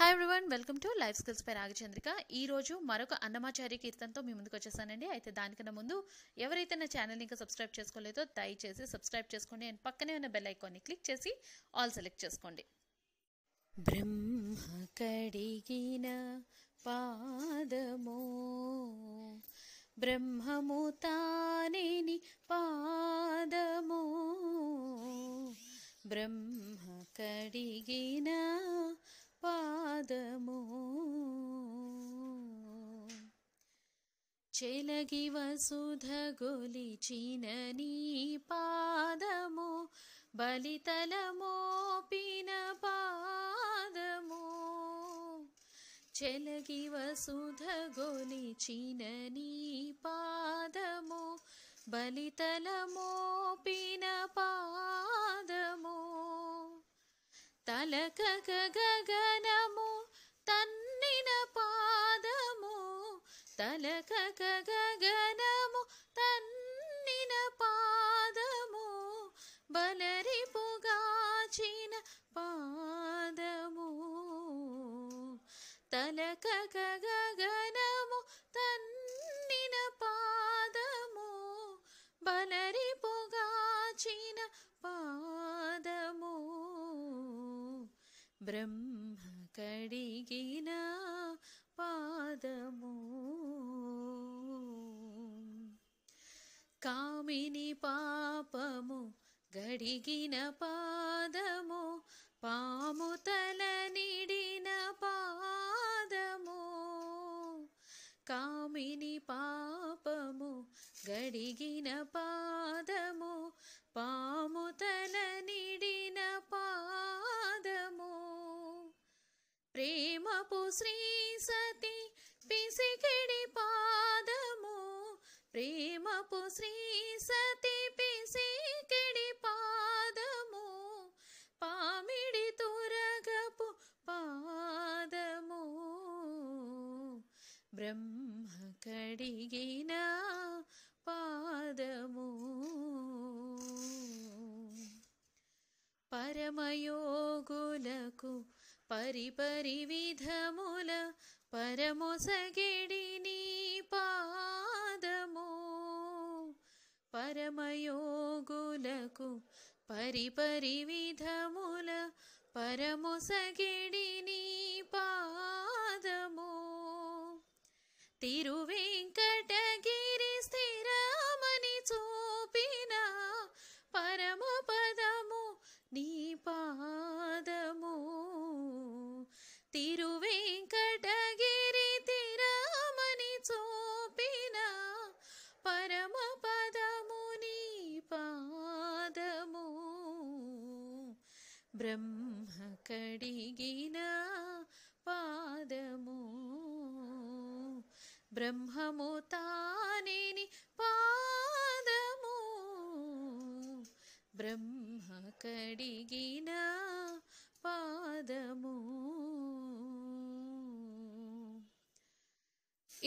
hi everyone welcome to life skills by Raghachandrika ఈరోజు మరొక అన్నమాచార్య కీర్తనతో మీ ముందుకు వచ్చేసానండి అయితే దానికన్నా ముందు ఎవరైతే నా ఛానల్ ఇంకా సబ్స్క్రైబ్ చేసుకోలేదో దయచేసి సబ్స్క్రైబ్ చేసుకోండి అండ్ పక్కనే ఉన్న బెల్ ఐకాన్ని క్లిక్ చేసి ఆల్ సెలెక్ట్ చేసుకోండి బ్రహ్మ కడిగిన పాదమో బ్రహ్మము తానేని పాదమో బ్రహ్మ కడిగిన छलगि वसुध गोलि चीननी पादमो बलितलमोपि पिनपादमो चल कीवसुध ग गो चीननी पादमो बलितलमोपि पिनपादमो तलख गगगगनो తలక గగనము తన్నిన పాదము బలరిపుగాచిన పాదము తలక గగనము తన్నిన పాదము బలరిపుగాచిన పాదము బ్రహ్మ కడిగిన గడిగిన పాదము పాము తల నిడిన పాదము కామిని పాపము గడిగిన పాదము పాము తల నిడిన పాదము ప్రేమపు శ్రీ సతి పిసికిడి పాదము ప్రేమపు శ్రీ సతి బ్రహ్మ కడిగిన పాదము పరమయోగులకు పరిపరి విధముల పరమొసగిడిని పాదము పరమయోగులకు పరిపరి విధముల పరమొసగిడిని పాదము తిరువెంకటగిరి స్థిరమని చూపిన పరమపదము నీ పాదము తిరువెంకటగిరి తిరమని చూపిన పరమపదము నీ పాదము బ్రహ్మ కడిగినా బ్రహ్మము తానేని పాదము బ్రహ్మ కడిగిన పాదము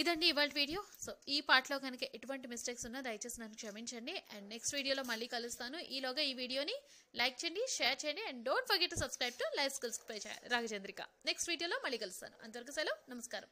ఇదండి ఇవాళ వీడియో సో ఈ పాటలో కనుక ఎటువంటి మిస్టేక్స్ ఉన్నా దయచేసి నన్ను క్షమించండి అండ్ నెక్స్ట్ వీడియోలో మళ్ళీ కలుస్తాను ఈలోగా ఈ వీడియోని లైక్ చేయండి షేర్ చేయండి and don't forget to subscribe to life skills by Raghachandrika next వీడియోలో మళ్ళీ కలుస్తాను అంతవరకు సెలవు నమస్కారం